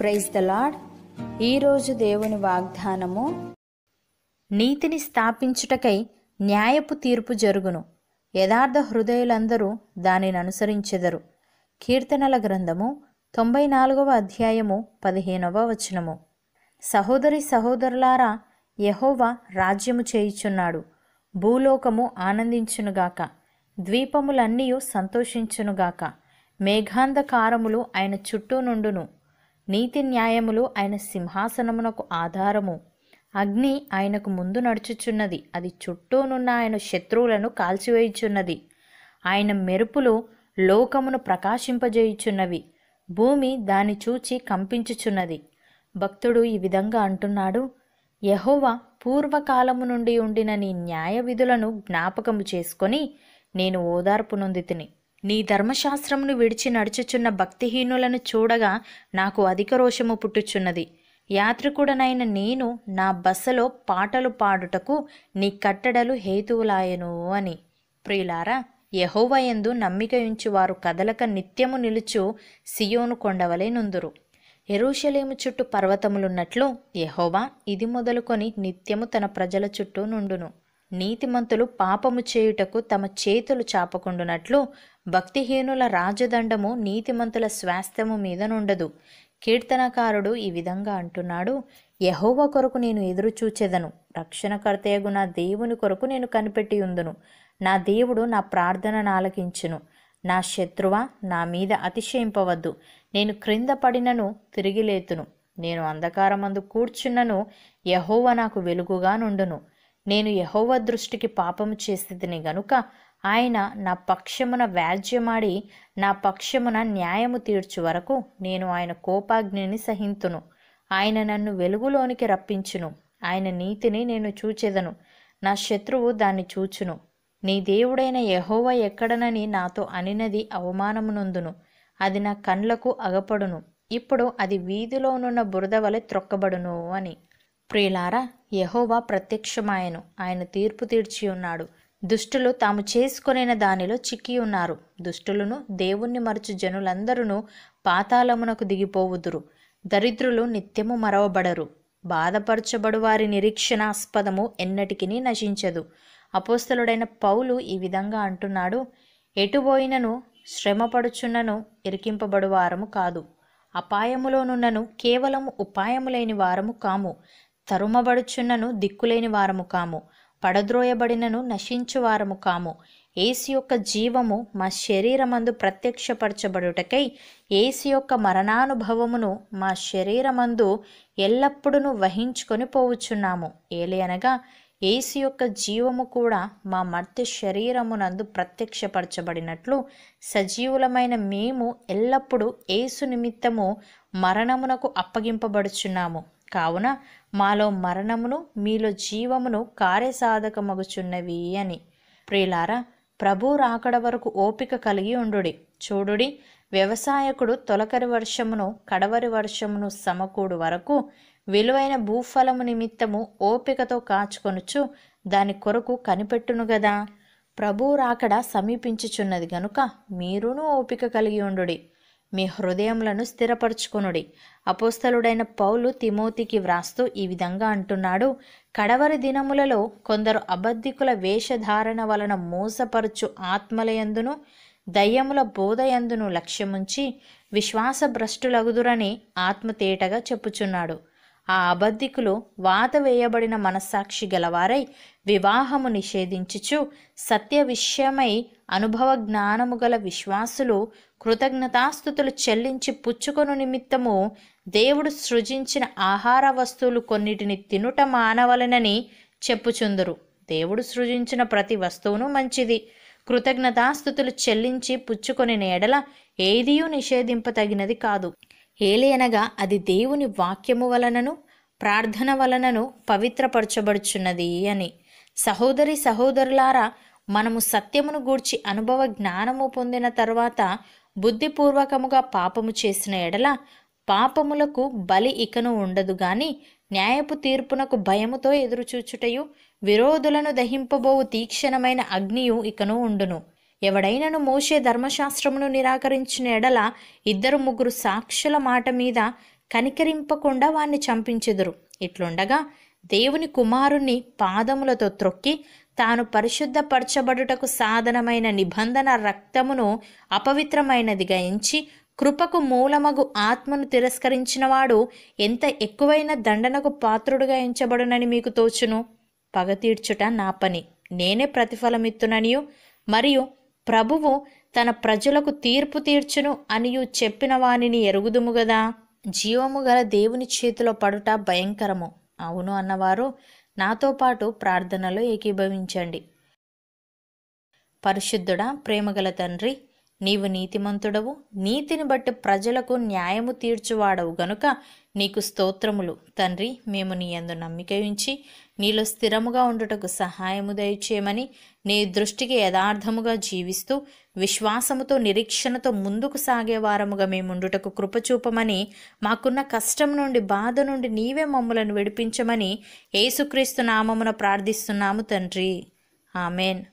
praise the lord ఈరోజు దేవుని వాగ్దానము నీతిని స్థాపించుటకై న్యాయపు తీర్పు జరుగును యథార్థ హృదయులందరూ దానిని అనుసరించెదరు కీర్తనల గ్రంథము తొంభై నాలుగవ అధ్యాయము పదిహేనవ వచనము సహోదరి సహోదరులారా యహోవ రాజ్యము చేయుచున్నాడు భూలోకము ఆనందించునుగాక ద్వీపములన్నీ సంతోషించునుగాక మేఘాంధకారములు ఆయన చుట్టూ నుండును నీతి న్యాయములు ఆయన సింహాసనమునకు ఆధారము అగ్ని ఆయనకు ముందు నడుచుచున్నది అది చుట్టూనున్న ఆయన శత్రువులను కాల్చివేయుచున్నది ఆయన మెరుపులు లోకమును ప్రకాశింపజేయుచున్నవి భూమి దాని చూచి కంపించుచున్నది భక్తుడు ఈ విధంగా అంటున్నాడు యహోవ పూర్వకాలము నుండి ఉండిన నీ న్యాయ విధులను జ్ఞాపకము చేసుకొని నేను ఓదార్పు నొందితిని నీ ధర్మశాస్త్రమును విడిచి నడుచుచున్న భక్తిహీనులను చూడగా నాకు అధిక రోషము పుట్టుచున్నది యాత్రికుడనైన నేను నా బస్సలో పాటలు పాడుటకు నీ కట్టడలు హేతువులాయను అని ప్రియులారా యహోవయందు నమ్మికయుంచు వారు కదలక నిత్యము నిలుచు సియోను కొండవలే నుందురు ఎరుషలేము చుట్టూ పర్వతములున్నట్లు యహోవా ఇది మొదలుకొని నిత్యము తన ప్రజల చుట్టూ నుండును నీతిమంతులు పాపము చేయుటకు తమ చేతులు చాపకుండునట్లు భక్తిహీనుల రాజదండము నీతిమంతుల స్వాస్థ్యము మీద నుండదు కీర్తనకారుడు ఈ విధంగా అంటున్నాడు యహోవ కొరకు నేను ఎదురు చూచెదను రక్షణకర్తయగు నా దేవుని కొరకు నేను కనిపెట్టి ఉందును నా దేవుడు నా ప్రార్థన నాలకించును నా శత్రువ నా మీద అతిశయింపవద్దు నేను క్రింద పడినను తిరిగిలేతును నేను అంధకారమందు కూర్చున్నను యహోవ నాకు వెలుగుగా నుండును నేను యహోవ దృష్టికి పాపము చేసేదిని గనుక ఆయన నా పక్షమున వ్యాజ్యమాడి నా పక్షమున న్యాయము తీర్చు వరకు నేను ఆయన కోపాగ్నిని సహింతును ఆయన నన్ను వెలుగులోనికి రప్పించును ఆయన నీతిని నేను చూచెదను నా శత్రువు దాన్ని చూచును నీ దేవుడైన యహోవ ఎక్కడనని నాతో అనినది అవమానమునందును అది నా కండ్లకు అగపడును ఇప్పుడు అది వీధిలోనున్న బురద వలె త్రొక్కబడును అని ప్రియులారా యహోవా ప్రత్యక్షమాయను ఆయన తీర్పు తీర్చి ఉన్నాడు దుష్టులు తాము చేసుకొనిన దానిలో చిక్కి ఉన్నారు దుష్టులను దేవుణ్ణి మరచు జనులందరూ పాతాళమునకు దిగిపోవుదురు దరిద్రులు నిత్యము మరవబడరు బాధపరచబడు వారి నిరీక్షణాస్పదము ఎన్నటికి నశించదు అపోస్తలుడైన పౌలు ఈ విధంగా అంటున్నాడు ఎటుబోయినను శ్రమపడుచున్నను ఇరికింపబడు వారము కాదు అపాయములోనున్నను కేవలం ఉపాయము లేని వారము కాము తరుమబడుచున్నను దిక్కులేని వారము కాము పడద్రోయబడినను నశించువారము కాము ఏసు యొక్క జీవము మా శరీరమందు ప్రత్యక్షపరచబడుటకై ఏసు యొక్క మరణానుభవమును మా శరీరమందు ఎల్లప్పుడూ వహించుకొని పోవచ్చున్నాము ఏలి అనగా ఏసు యొక్క జీవము కూడా మా మర్త్య శరీరమునందు ప్రత్యక్షపరచబడినట్లు సజీవులమైన మేము ఎల్లప్పుడూ ఏసు నిమిత్తము మరణమునకు అప్పగింపబడుచున్నాము కావున మాలో మరణమును మీలో జీవమును కార్యసాధకమగుచున్నవి అని ప్రియులారా ప్రభు రాకడ వరకు ఓపిక కలిగి ఉండుడి చూడుడి వ్యవసాయకుడు తొలకరి వర్షమును కడవరి వర్షమును సమకూడు వరకు విలువైన భూఫలము నిమిత్తము ఓపికతో కాచుకొనుచు దాని కొరకు కనిపెట్టును గదా ప్రభు రాకడ సమీపించుచున్నది గనుక మీరును ఓపిక కలిగి ఉండుడి మీ హృదయములను స్థిరపరచుకునుడి అపోస్తలుడైన పౌలు తిమోతికి వ్రాస్తూ ఈ విధంగా అంటున్నాడు కడవరి దినములలో కొందరు అబద్ధికుల వేషధారణ వలన మోసపరచు ఆత్మలయందును దయ్యముల బోధయందును లక్ష్యముంచి విశ్వాసభ్రష్టులగుదురని ఆత్మ ఆత్మతేటగా చెప్పుచున్నాడు ఆ అబద్ధికులు వాత వేయబడిన మనస్సాక్షి గలవారై వివాహము నిషేధించుచు సత్య విషయమై అనుభవ జ్ఞానము గల విశ్వాసులు కృతజ్ఞతాస్థుతులు చెల్లించి పుచ్చుకొను నిమిత్తము దేవుడు సృజించిన ఆహార వస్తువులు కొన్నిటిని తినుట మానవలనని చెప్పుచుందరు దేవుడు సృజించిన ప్రతి వస్తువును మంచిది కృతజ్ఞతాస్థుతులు చెల్లించి పుచ్చుకొని నేడల ఏదియూ నిషేధింపతగినది కాదు ఏలేనగా అది దేవుని వాక్యము వలనను ప్రార్థన వలనను పవిత్రపరచబడుచున్నది అని సహోదరి సహోదరులారా మనము సత్యమును గూర్చి అనుభవ జ్ఞానము పొందిన తర్వాత బుద్ధిపూర్వకముగా పాపము చేసిన ఎడల పాపములకు బలి ఇకను ఉండదు గాని న్యాయపు తీర్పునకు భయముతో ఎదురుచూచుటయు విరోధులను దహింపబోవు తీక్షణమైన అగ్నియు ఇకను ఉండును ఎవడైనను మోసే ధర్మశాస్త్రమును నిరాకరించిన ఎడల ఇద్దరు ముగ్గురు సాక్షుల మాట మీద కనికరింపకుండా వాణ్ణి చంపించెదురు ఇట్లుండగా దేవుని కుమారుణ్ణి పాదములతో త్రొక్కి తాను పరిశుద్ధపరచబడుటకు సాధనమైన నిబంధన రక్తమును అపవిత్రమైనదిగా ఎంచి కృపకు మూలమగు ఆత్మను తిరస్కరించినవాడు ఎంత ఎక్కువైన దండనకు పాత్రుడుగా ఎంచబడునని మీకు తోచును పగ తీర్చుట నా పని నేనే ప్రతిఫలమిత్తుననియు మరియు ప్రభువు తన ప్రజలకు తీర్పు తీర్చును అనియు చెప్పిన వానిని ఎరుగుదుము గదా జీవము గల దేవుని చేతిలో పడుట భయంకరము అవును అన్నవారు నాతో పాటు ప్రార్థనలో ఏకీభవించండి పరిశుద్ధుడా ప్రేమగల తండ్రి నీవు నీతిమంతుడవు నీతిని బట్టి ప్రజలకు న్యాయము తీర్చువాడవు గనుక నీకు స్తోత్రములు తండ్రి మేము నీ అందు నమ్మిక ఉంచి నీలో స్థిరముగా ఉండుటకు సహాయము దయచేయమని నీ దృష్టికి యథార్థముగా జీవిస్తూ విశ్వాసముతో నిరీక్షణతో ముందుకు సాగేవారముగా మేముండుటకు కృపచూపమని మాకున్న కష్టం నుండి బాధ నుండి నీవే మమ్మలను విడిపించమని ఏసుక్రీస్తు నామమున ప్రార్థిస్తున్నాము తండ్రి ఆమెన్